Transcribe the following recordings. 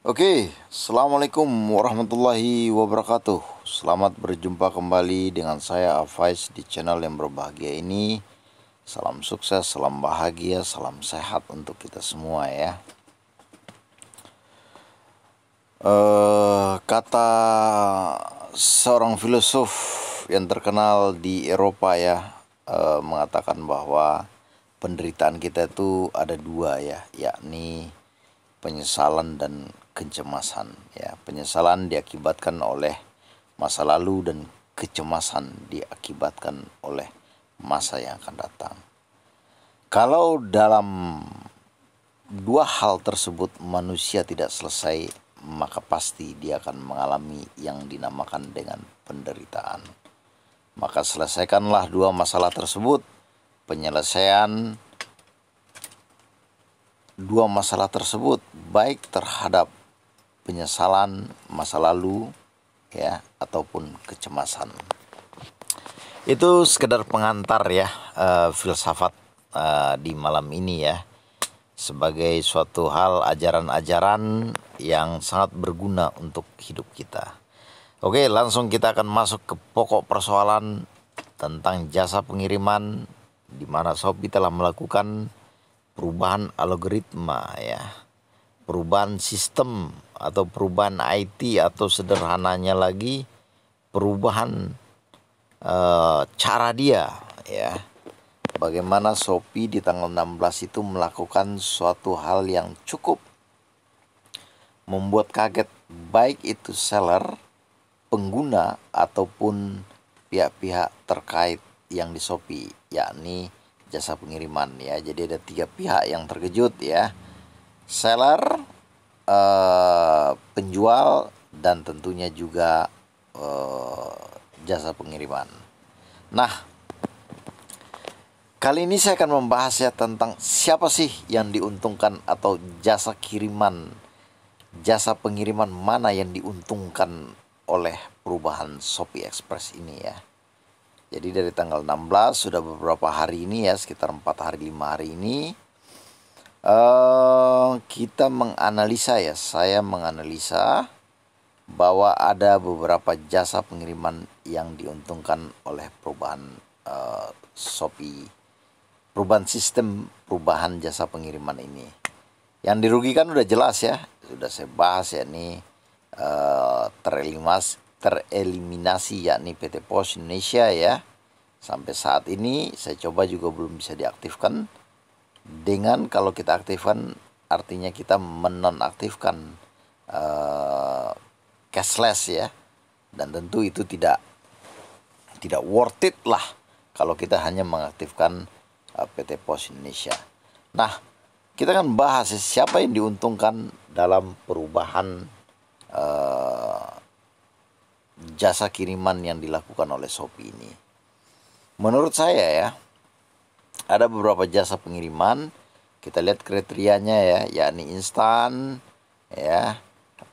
Oke, Assalamualaikum warahmatullahi wabarakatuh Selamat berjumpa kembali dengan saya Avais di channel yang berbahagia ini Salam sukses, salam bahagia, salam sehat untuk kita semua ya uh, Kata seorang filosof yang terkenal di Eropa ya uh, Mengatakan bahwa penderitaan kita itu ada dua ya Yakni penyesalan dan kecemasan ya penyesalan diakibatkan oleh masa lalu dan kecemasan diakibatkan oleh masa yang akan datang kalau dalam dua hal tersebut manusia tidak selesai maka pasti dia akan mengalami yang dinamakan dengan penderitaan maka selesaikanlah dua masalah tersebut penyelesaian dua masalah tersebut, baik terhadap penyesalan masa lalu ya ataupun kecemasan. Itu sekedar pengantar ya uh, filsafat uh, di malam ini ya sebagai suatu hal ajaran-ajaran yang sangat berguna untuk hidup kita. Oke, langsung kita akan masuk ke pokok persoalan tentang jasa pengiriman di mana Shopee telah melakukan perubahan algoritma ya perubahan sistem atau perubahan IT atau sederhananya lagi perubahan e, cara dia ya bagaimana Shopee di tanggal 16 itu melakukan suatu hal yang cukup membuat kaget baik itu seller pengguna ataupun pihak-pihak terkait yang di Shopee yakni jasa pengiriman ya jadi ada tiga pihak yang terkejut ya seller Eh, penjual dan tentunya juga eh, jasa pengiriman. Nah, kali ini saya akan membahas ya tentang siapa sih yang diuntungkan atau jasa kiriman, jasa pengiriman mana yang diuntungkan oleh perubahan Shopee Express ini ya. Jadi dari tanggal 16 sudah beberapa hari ini ya sekitar 4 hari 5 hari ini Uh, kita menganalisa ya, saya menganalisa bahwa ada beberapa jasa pengiriman yang diuntungkan oleh perubahan uh, Shopee, perubahan sistem perubahan jasa pengiriman ini. Yang dirugikan udah jelas ya, sudah saya bahas ya ini uh, eh, tereliminasi, tereliminasi yakni PT Pos Indonesia ya. Sampai saat ini saya coba juga belum bisa diaktifkan dengan kalau kita aktifkan artinya kita menonaktifkan uh, cashless ya dan tentu itu tidak tidak worth it lah kalau kita hanya mengaktifkan uh, eh, PT Pos Indonesia. Nah, kita akan bahas siapa yang diuntungkan dalam perubahan uh, jasa kiriman yang dilakukan oleh Shopee ini. Menurut saya ya, ada beberapa jasa pengiriman kita lihat kriterianya ya yakni instan ya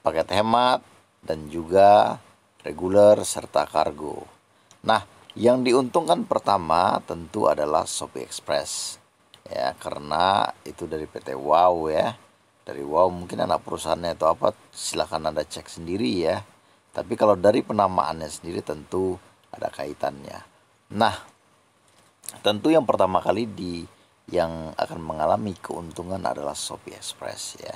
paket hemat dan juga reguler serta kargo nah yang diuntungkan pertama tentu adalah Shopee Express ya karena itu dari PT Wow ya dari Wow mungkin anak perusahaannya atau apa silahkan anda cek sendiri ya tapi kalau dari penamaannya sendiri tentu ada kaitannya nah tentu yang pertama kali di yang akan mengalami keuntungan adalah Shopee Express ya.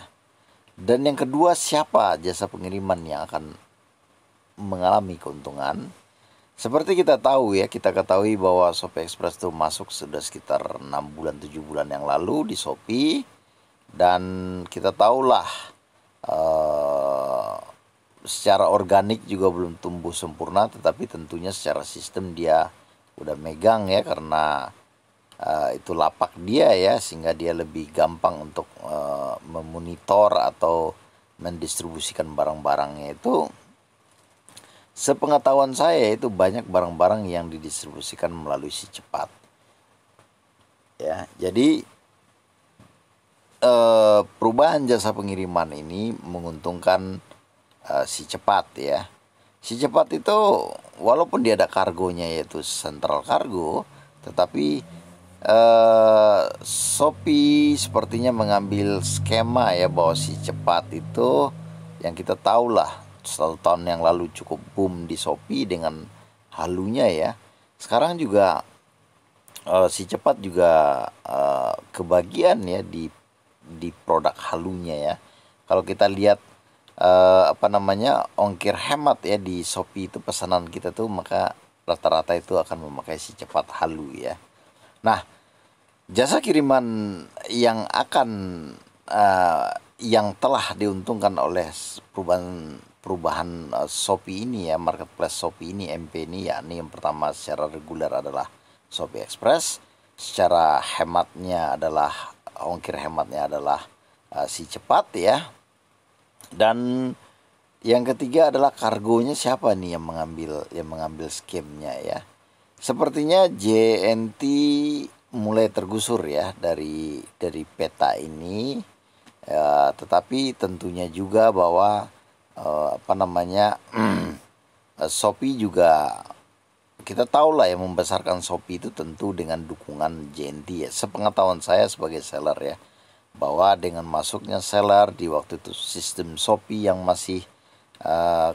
Dan yang kedua siapa jasa pengiriman yang akan mengalami keuntungan? Seperti kita tahu ya, kita ketahui bahwa Shopee Express itu masuk sudah sekitar 6 bulan 7 bulan yang lalu di Shopee dan kita tahulah eh secara organik juga belum tumbuh sempurna tetapi tentunya secara sistem dia udah megang ya karena uh, itu lapak dia ya sehingga dia lebih gampang untuk uh, memonitor atau mendistribusikan barang-barangnya itu sepengetahuan saya itu banyak barang-barang yang didistribusikan melalui si cepat ya jadi uh, perubahan jasa pengiriman ini menguntungkan uh, si cepat ya Si cepat itu walaupun dia ada kargonya yaitu Central kargo, tetapi eh, Shopee sepertinya mengambil skema ya bahwa si cepat itu yang kita tahu lah satu tahun yang lalu cukup boom di Shopee dengan halunya ya. Sekarang juga eh, si cepat juga eh, kebagian ya di di produk halunya ya. Kalau kita lihat uh, apa namanya ongkir hemat ya di Shopee itu pesanan kita tuh maka rata-rata itu akan memakai si cepat halu ya. Nah, jasa kiriman yang akan uh, yang telah diuntungkan oleh perubahan perubahan eh, Shopee ini ya, marketplace Shopee ini MP ini yakni yang pertama secara reguler adalah Shopee Express, secara hematnya adalah ongkir hematnya adalah uh, si cepat ya dan yang ketiga adalah kargonya siapa nih yang mengambil yang mengambil skemnya ya. Sepertinya JNT mulai tergusur ya dari dari peta ini. Ya, tetapi tentunya juga bahwa eh, apa namanya Shopee juga kita tahu lah yang membesarkan Shopee itu tentu dengan dukungan JNT ya. Sepengetahuan saya sebagai seller ya bahwa dengan masuknya seller di waktu itu sistem Shopee yang masih uh,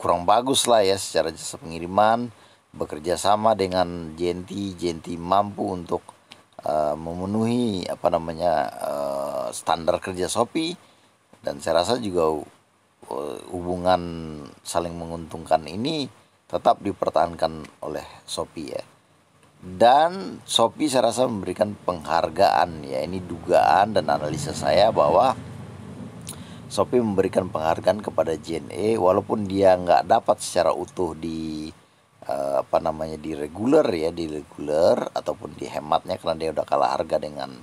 kurang bagus lah ya secara jasa pengiriman bekerja sama dengan JNT JNT mampu untuk uh, memenuhi apa namanya uh, standar kerja Shopee dan saya rasa juga uh, hubungan saling menguntungkan ini tetap dipertahankan oleh Shopee ya dan Shopee saya rasa memberikan penghargaan ya ini dugaan dan analisa saya bahwa Shopee memberikan penghargaan kepada JNE walaupun dia nggak dapat secara utuh di eh, apa namanya di reguler ya di reguler ataupun di hematnya karena dia udah kalah harga dengan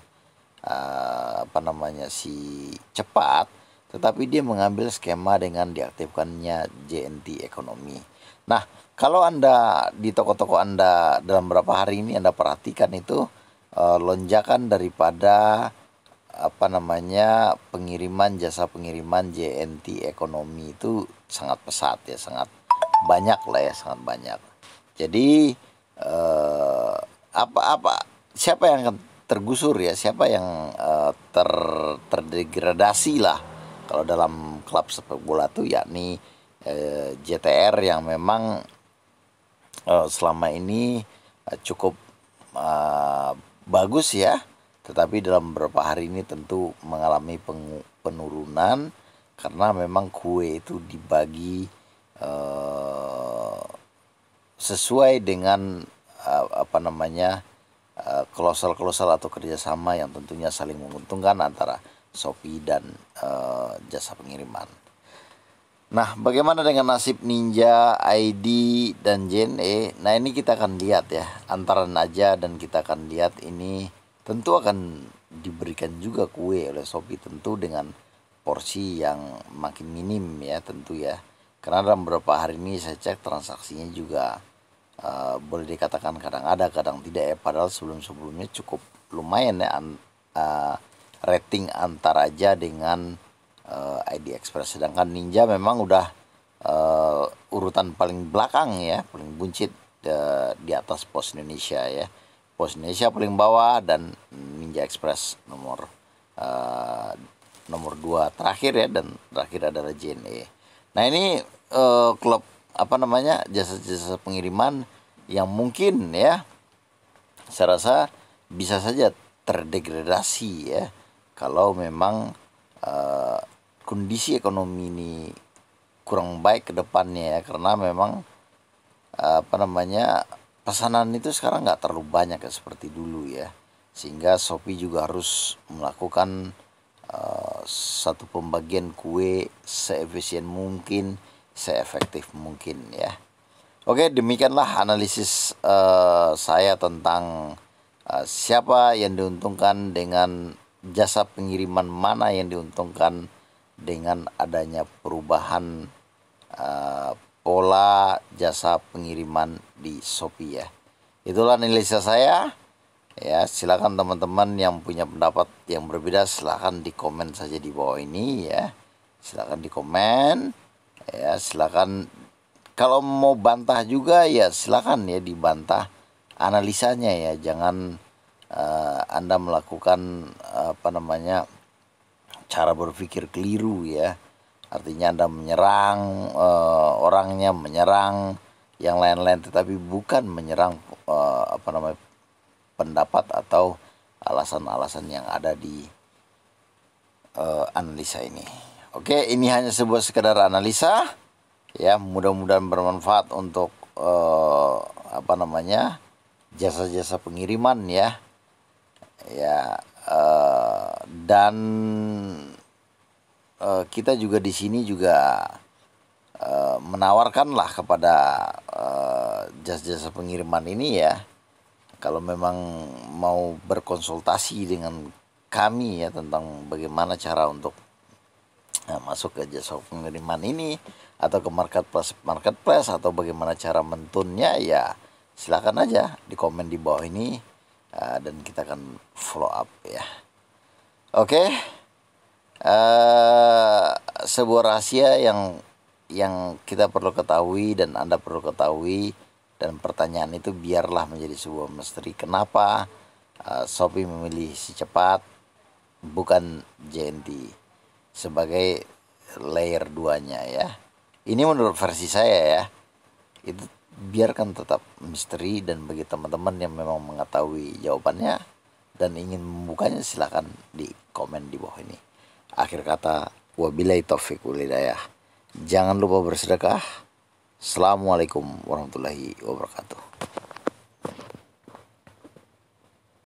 eh, apa namanya si cepat tetapi dia mengambil skema dengan diaktifkannya JNT ekonomi Nah, kalau Anda di toko-toko Anda dalam beberapa hari ini Anda perhatikan itu uh, lonjakan daripada apa namanya pengiriman jasa pengiriman JNT ekonomi itu sangat pesat ya sangat banyak lah ya sangat banyak jadi uh, apa apa siapa yang tergusur ya siapa yang uh, ter terdegradasi lah kalau dalam klub sepak bola tuh yakni Eh, JTR yang memang eh, selama ini eh, cukup eh, bagus ya tetapi dalam beberapa hari ini tentu mengalami penurunan karena memang kue itu dibagi uh, sesuai dengan uh, apa namanya kolosal-kolosal atau kerjasama yang tentunya saling menguntungkan antara Shopee dan jasa pengiriman. Nah, bagaimana dengan nasib Ninja, ID, dan JNE? Nah, ini kita akan lihat ya, antara Naja dan kita akan lihat ini tentu akan diberikan juga kue oleh Shopee tentu dengan porsi yang makin minim ya tentu ya. Karena dalam beberapa hari ini saya cek transaksinya juga uh, boleh dikatakan kadang ada, kadang tidak ya. Padahal sebelum-sebelumnya cukup lumayan ya uh, rating antara aja dengan uh, eh, ID Express sedangkan Ninja memang udah uh, urutan paling belakang ya paling buncit uh, di atas Pos Indonesia ya Pos Indonesia paling bawah dan Ninja Express nomor uh, nomor dua terakhir ya dan terakhir adalah JNE nah ini uh, klub apa namanya jasa-jasa pengiriman yang mungkin ya saya rasa bisa saja terdegradasi ya kalau memang uh, kondisi ekonomi ini kurang baik ke depannya ya karena memang eh, apa namanya pesanan itu sekarang nggak terlalu banyak ya seperti dulu ya sehingga Shopee juga harus melakukan uh, satu pembagian kue seefisien mungkin seefektif mungkin ya oke demikianlah analisis uh, saya tentang uh, siapa yang diuntungkan dengan jasa pengiriman mana yang diuntungkan dengan adanya perubahan uh, pola jasa pengiriman di Shopee ya. Itulah analisa saya. Ya, silakan teman-teman yang punya pendapat yang berbeda silakan di komen saja di bawah ini ya. Silakan di komen. Ya, silakan kalau mau bantah juga ya silakan ya dibantah analisanya ya. Jangan uh, Anda melakukan uh, apa namanya? cara berpikir keliru ya. Artinya Anda menyerang e, orangnya, menyerang yang lain-lain tetapi bukan menyerang e, apa namanya pendapat atau alasan-alasan yang ada di e, analisa ini. Oke, ini hanya sebuah sekedar analisa ya, mudah-mudahan bermanfaat untuk e, apa namanya? jasa-jasa pengiriman ya. Ya, Eh, dan uh, kita juga di sini juga uh, eh, menawarkanlah kepada uh, jasa-jasa pengiriman ini ya kalau memang mau berkonsultasi dengan kami ya tentang bagaimana cara untuk ya, masuk ke jasa pengiriman ini atau ke marketplace marketplace atau bagaimana cara mentunnya ya silakan aja di komen di bawah ini Ah, dan kita akan follow up ya. Oke, okay. uh, sebuah rahasia yang yang kita perlu ketahui dan anda perlu ketahui dan pertanyaan itu biarlah menjadi sebuah misteri kenapa uh, Shopee memilih si cepat bukan JNT sebagai layer duanya ya. Ini menurut versi saya ya. Itu biarkan tetap misteri dan bagi teman-teman yang memang mengetahui jawabannya dan ingin membukanya silahkan di komen di bawah ini. Akhir kata, wabillahi taufik walhidayah. Jangan lupa bersedekah. Assalamualaikum warahmatullahi wabarakatuh.